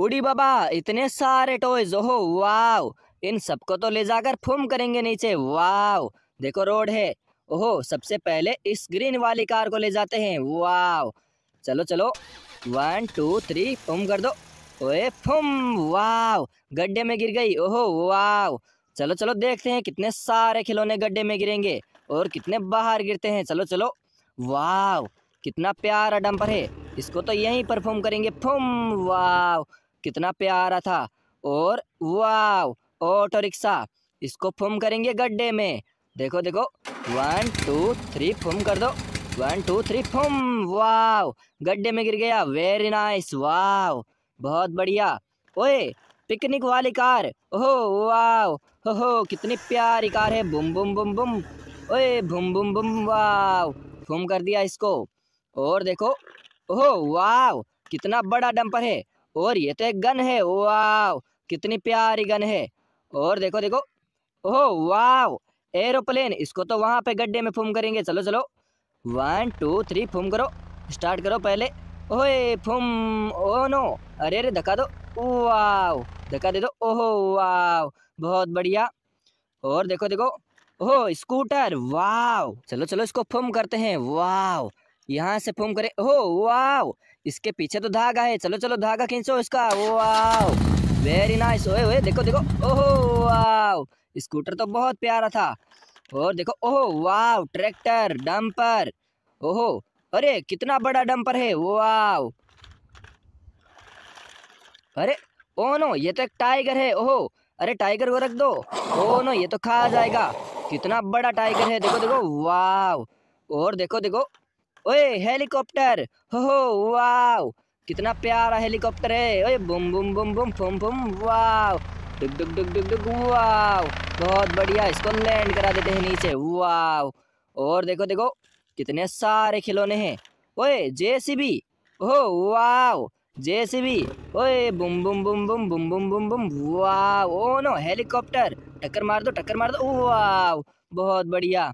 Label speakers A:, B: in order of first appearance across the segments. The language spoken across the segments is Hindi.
A: उड़ी बाबा इतने सारे टॉयज ओहो वाव इन सबको तो ले जाकर फूम करेंगे नीचे वाव देखो रोड है ओहो सबसे पहले इस ग्रीन वाली कार को ले जाते हैं वाव चलो चलो वन टू थ्री फूम कर दो ओए फूम वाव गड्ढे में गिर गई ओहो वाव चलो चलो देखते हैं कितने सारे खिलौने गड्ढे में गिरेंगे और कितने बाहर गिरते हैं चलो चलो वाव कितना प्यारा डंपर है इसको तो यहीं परफॉर्म करेंगे फुम वाव कितना प्यारा था और वाव ऑटो रिक्शा इसको फुम करेंगे गड्ढे में देखो देखो वन टू थ्री फुम कर दो वन टू थ्री फुम वाव गड्ढे में गिर गया वेरी नाइस वाव बहुत बढ़िया ओए पिकनिक वाली कार ओहो वाव हो हो कितनी प्यारी कार है बुम बुम बुम बुम ओए बुम बुम बुम वाव फुम कर दिया इसको और देखो ओहो वाह कितना बड़ा डंपर है और ये तो एक गन है वाह कितनी प्यारी गन है और देखो देखो ओहो वाह एरोप्लेन इसको तो वहाँ पे गड्ढे में फूम करेंगे चलो चलो वन टू थ्री फूम करो स्टार्ट करो पहले ओहे फूम ओ नो अरे अरे धक्का दो वाह धक्का दे दो ओहो वाह बहुत बढ़िया और देखो देखो ओह स्कूटर वाह चलो चलो इसको फूम करते हैं वाह यहाँ से फोम करे हो वाओ इसके पीछे तो धागा है चलो चलो धागा खींचो इसका आओ वेरी नाइस ओए ओए देखो देखो ओहो वाओ स्कूटर तो बहुत प्यारा था और देखो ओहो वाह ट्रैक्टर डंपर ओहो अरे कितना बड़ा डंपर है वाओ अरे ओ नो ये तो एक टाइगर है ओहो अरे टाइगर को रख दो ओ नो ये तो खा जाएगा कितना बड़ा टाइगर है देखो देखो वाह और देखो देखो ओए हेलीकॉप्टर हो हो वाव कितना प्यारा हेलीकॉप्टर है ओए बुम बुम बुम बुम फुम फुम वाव डुक डुक डुक डुक डुक वाव बहुत बढ़िया इसको लैंड करा देते हैं नीचे वाव और देखो देखो कितने सारे खिलौने हैं ओए जेसीबी ओह वाव जेसीबी ओए बुम बुम बुम बुम बुम बुम बुम बुम वाव ओ नो हेलीकॉप्टर टक्कर मार दो टक्कर मार दो वाव बहुत बढ़िया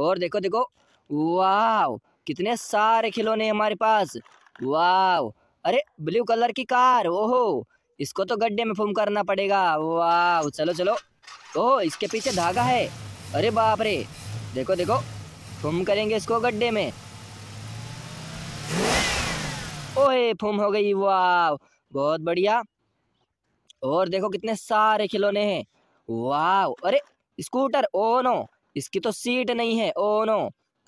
A: और देखो देखो वाव कितने सारे खिलौने हमारे पास वाह अरे ब्लू कलर की कार ओहो इसको तो गड्ढे में फूम करना पड़ेगा वाह चलो चलो ओह इसके पीछे धागा है अरे बाप रे देखो देखो फूम करेंगे इसको गड्ढे में ओहे फूम हो गई वाह बहुत बढ़िया और देखो कितने सारे खिलौने हैं वाह अरे स्कूटर ओ नो इसकी तो सीट नहीं है ओ नो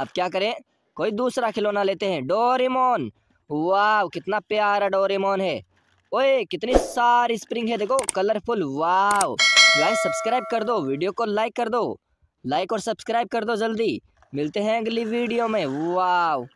A: अब क्या करें कोई दूसरा खिलौना लेते हैं डोरेमोन वाह कितना प्यारा डोरेमोन है ओए कितनी सारी स्प्रिंग है देखो कलरफुल वाह गाइस सब्सक्राइब कर दो वीडियो को लाइक कर दो लाइक और सब्सक्राइब कर दो जल्दी मिलते हैं अगली वीडियो में वाह